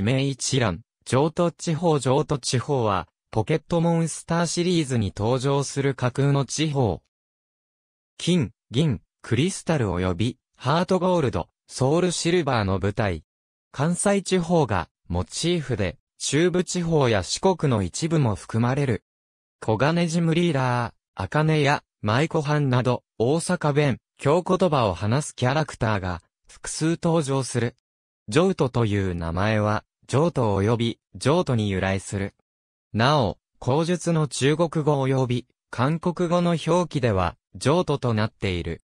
地名一覧、上都地方上都地方は、ポケットモンスターシリーズに登場する架空の地方。金、銀、クリスタル及び、ハートゴールド、ソウルシルバーの舞台。関西地方が、モチーフで、中部地方や四国の一部も含まれる。小金ジムリーダー、茜や、舞子藩など、大阪弁、京言葉を話すキャラクターが、複数登場する。ジョウトという名前は、上都及び上都に由来する。なお、口述の中国語及び韓国語の表記では上都となっている。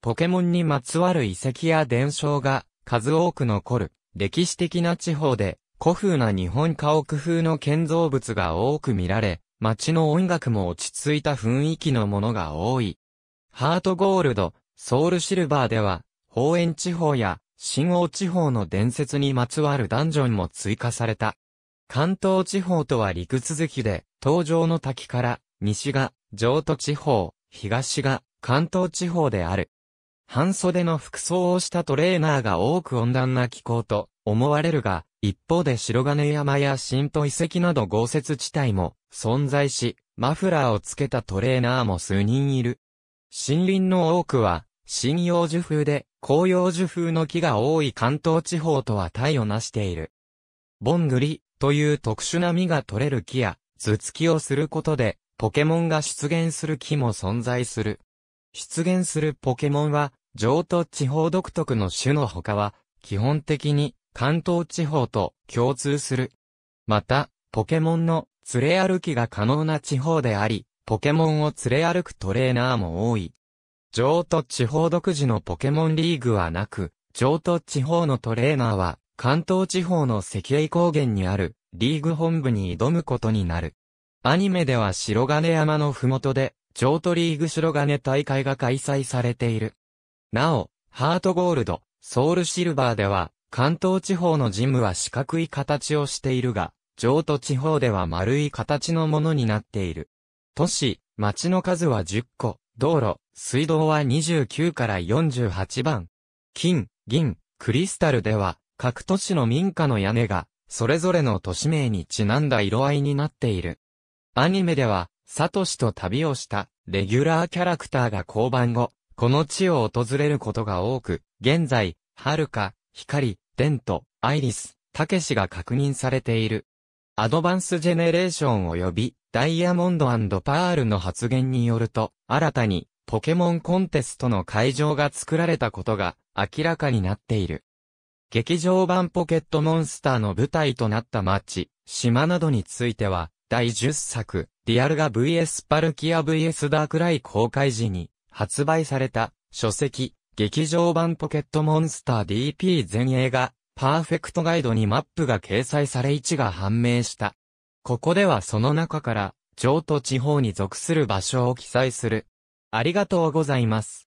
ポケモンにまつわる遺跡や伝承が数多く残る歴史的な地方で古風な日本家屋風の建造物が多く見られ、街の音楽も落ち着いた雰囲気のものが多い。ハートゴールド、ソウルシルバーでは、方園地方や新大地方の伝説にまつわるダンジョンも追加された。関東地方とは陸続きで、東上の滝から、西が、上都地方、東が、関東地方である。半袖の服装をしたトレーナーが多く温暖な気候と思われるが、一方で白金山や新都遺跡など豪雪地帯も存在し、マフラーをつけたトレーナーも数人いる。森林の多くは、針葉樹風で、紅葉樹風の木が多い関東地方とは対をなしている。ボングリという特殊な実が取れる木や、頭突きをすることで、ポケモンが出現する木も存在する。出現するポケモンは、上都地方独特の種の他は、基本的に関東地方と共通する。また、ポケモンの連れ歩きが可能な地方であり、ポケモンを連れ歩くトレーナーも多い。上都地方独自のポケモンリーグはなく、上都地方のトレーナーは、関東地方の石英高原にある、リーグ本部に挑むことになる。アニメでは白金山のふもとで、上都リーグ白金大会が開催されている。なお、ハートゴールド、ソウルシルバーでは、関東地方のジムは四角い形をしているが、上都地方では丸い形のものになっている。都市、町の数は10個、道路、水道は29から48番。金、銀、クリスタルでは、各都市の民家の屋根が、それぞれの都市名にちなんだ色合いになっている。アニメでは、サトシと旅をした、レギュラーキャラクターが降板後、この地を訪れることが多く、現在、はるか、光、デント、アイリス、たけしが確認されている。アドバンスジェネレーション及び、ダイヤモンドパールの発言によると、新たにポケモンコンテストの会場が作られたことが明らかになっている。劇場版ポケットモンスターの舞台となった街、島などについては、第10作、リアルガ VS パルキア VS ダークライ公開時に発売された書籍、劇場版ポケットモンスター DP 全映画、パーフェクトガイドにマップが掲載され位置が判明した。ここではその中から、上都地方に属する場所を記載する。ありがとうございます。